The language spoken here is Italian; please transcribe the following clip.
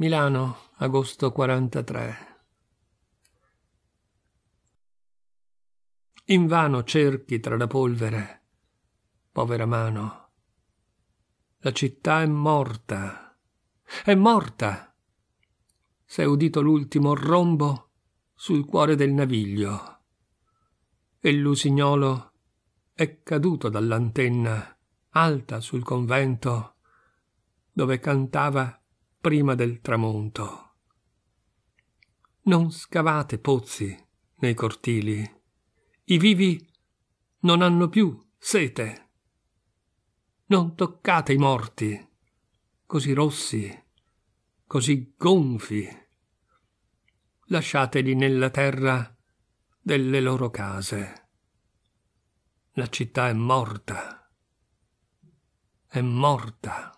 Milano, agosto 43. Invano cerchi tra la polvere, povera mano. La città è morta, è morta. S'è udito l'ultimo rombo sul cuore del naviglio. E l'usignolo è caduto dall'antenna alta sul convento dove cantava prima del tramonto. Non scavate pozzi nei cortili. I vivi non hanno più sete. Non toccate i morti, così rossi, così gonfi. Lasciateli nella terra delle loro case. La città è morta. È morta.